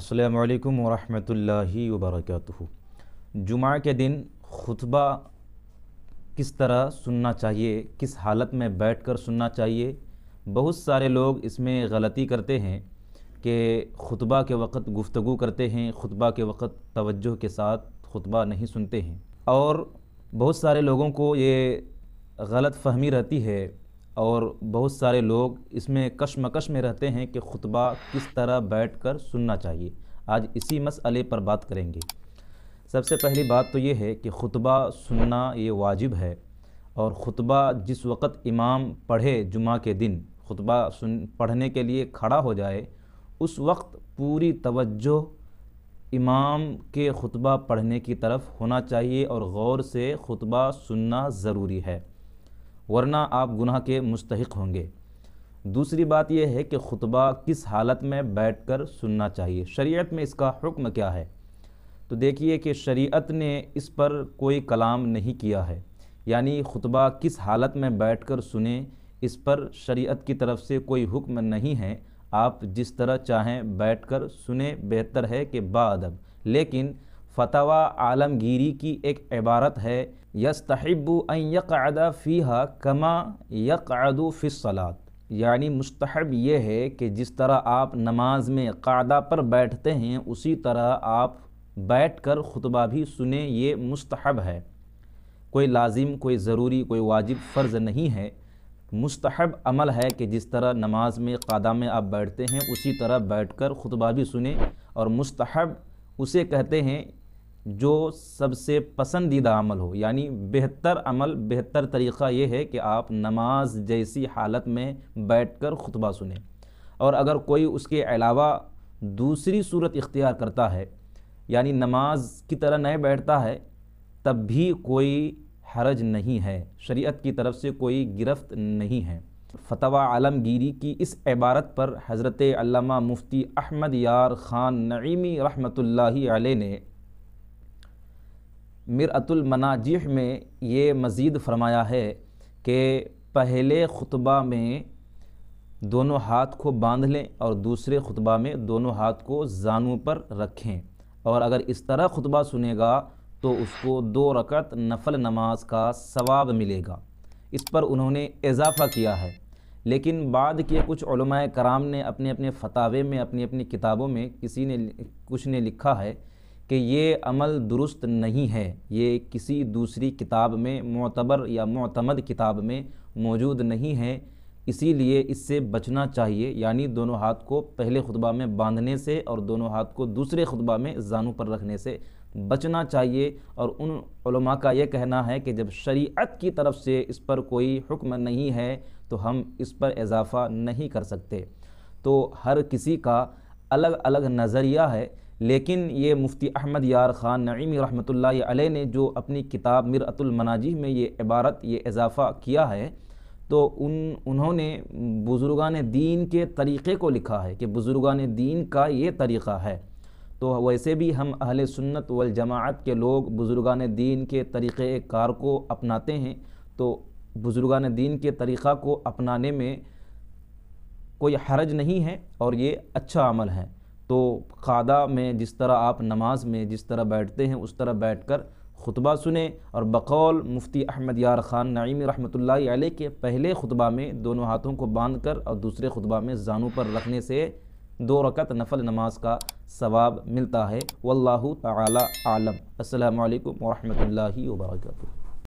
असलकम वरहमतुल्लाहि वबरकatuह जुमा के दिन खुतबा किस तरह सुनना चाहिए किस हालत में बैठकर सुनना चाहिए बहुत सारे लोग इसमें गलती करते हैं कि खुतबा के वक़्त गुफ्तु करते हैं खुतबा के वक़्त तवज्जो के साथ खुतबा नहीं सुनते हैं और बहुत सारे लोगों को ये गलत फहमी रहती है और बहुत सारे लोग इसमें कशमकश में रहते हैं कि खुतबा किस तरह बैठ कर सुनना चाहिए आज इसी मसले पर बात करेंगे सबसे पहली बात तो ये है कि खुतबा सुनना ये वाजिब है और ख़ुतबा जिस वक़्त इमाम पढ़े जुमा के दिन खुतबा सुन पढ़ने के लिए खड़ा हो जाए उस वक्त पूरी तवज्जो इमाम के खुतबा पढ़ने की तरफ होना चाहिए और गौर से खुतबा सुनना ज़रूरी है वरना आप गुनाह के मुस्तक होंगे दूसरी बात यह है कि खुतबा किस हालत में बैठकर सुनना चाहिए शरीयत में इसका हुक्म क्या है तो देखिए कि शरीयत ने इस पर कोई कलाम नहीं किया है यानी खुतबा किस हालत में बैठकर सुने इस पर शरीयत की तरफ से कोई हुक्म नहीं है आप जिस तरह चाहें बैठकर सुने बेहतर है कि बाब लेकिन फतवा आलमगीरी की एक इबारत है यस्तहबू यक़दा फ़ीहा कमा यक़ादू फ़िसलात यानी मुस्तहब ये है कि जिस तरह आप नमाज में कादा पर बैठते हैं उसी तरह आप बैठ कर ख़ुतबा भी सुने ये मुस्तहब है कोई लाजिम कोई ज़रूरी कोई वाजिब फ़र्ज़ नहीं है मुस्तहब अमल है कि जिस तरह नमाज में कादा में आप बैठते हैं उसी तरह बैठ कर ख़ुतबा भी सुने और मुस्तहब उसे कहते हैं जो सबसे पसंदीदा अमल हो यानी बेहतर अमल बेहतर तरीक़ा ये है कि आप नमाज जैसी हालत में बैठकर खुतबा सुने और अगर कोई उसके अलावा दूसरी सूरत इख्तियार करता है यानी नमाज की तरह नहीं बैठता है तब भी कोई हरज नहीं है शरीयत की तरफ से कोई गिरफ्त नहीं है फतवा आलमगीरी की इस इबारत पर हज़रत मुफ्ती अहमद यार ख़ान नईमी रहमतुल्लाहि अलैह ने मिरतुल मनाजिह में ये मज़ीद फरमाया है कि पहले खुतबा में दोनों हाथ को बांध लें और दूसरे खुतबा में दोनों हाथ को जानों पर रखें और अगर इस तरह खुतबा सुनेगा तो उसको दो रकत नफल नमाज का सवाब मिलेगा इस पर उन्होंने इजाफ़ा किया है लेकिन बाद के कुछ कराम ने अपने अपने फतावे में अपनी अपनी किताबों में किसी ने कुछ ने लिखा है कि ये अमल दुरुस्त नहीं है ये किसी दूसरी किताब में मोतबर या मोतमद किताब में मौजूद नहीं है इसीलिए इससे बचना चाहिए यानी दोनों हाथ को पहले खुतबा में बांधने से और दोनों हाथ को दूसरे खुतबा में जानू पर रखने से बचना चाहिए और उन का यह कहना है कि जब शरीयत की तरफ से इस पर कोई हुक्म नहीं है तो हम इस पर इजाफ़ा नहीं कर सकते तो हर किसी का अलग अलग नज़रिया है लेकिन ये मुफ्ती अहमद यार ख़ान नईमी रहमतुल्लाह अलैह ने जो अपनी किताब मिरतुलमनाजी में ये इबारत ये इजाफ़ा किया है तो उन उन्होंने बुज़ुर्गान दीन के तरीक़े को लिखा है कि बुज़ुर्गान दीन का ये तरीक़ा है तो वैसे भी हम अहल सुन्नत वल के लोग बुज़ुर्गान दीन के तरीक़े कार को अपनाते हैं तो बुज़ुर्गान दीन के तरीक़ा को अपनाने में कोई हरज नहीं है और ये अच्छा अमल है तो खादा में जिस तरह आप नमाज में जिस तरह बैठते हैं उस तरह बैठ कर खुतबा सुने और बकौल मुफ्ती अहमद यार ख़ान नईम रहमतुल्लाह अलैह के पहले खुतबा में दोनों हाथों को बांध कर और दूसरे खुतबा में जानों पर रखने से दो रकत नफल नमाज का सवाब मिलता है वल्लाह ताला आलम अस्सलाम वालेकुम